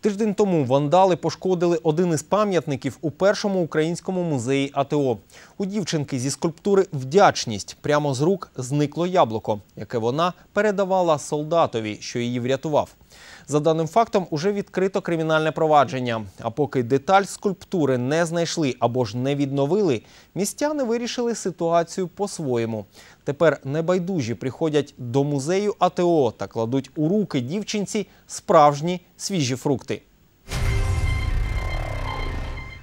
Тиждень тому вандали пошкодили один із пам'ятників у першому українському музеї АТО. У дівчинки зі скульптури Вдячність прямо з рук зникло яблуко, яке вона передавала солдатові, що її врятував. За даним фактом, уже відкрито кримінальне провадження. А поки деталь скульптури не знайшли або ж не відновили, містяни вирішили ситуацію по-своєму. Тепер небайдужі приходять до музею АТО та кладуть у руки дівчинці справжні свіжі фрукти.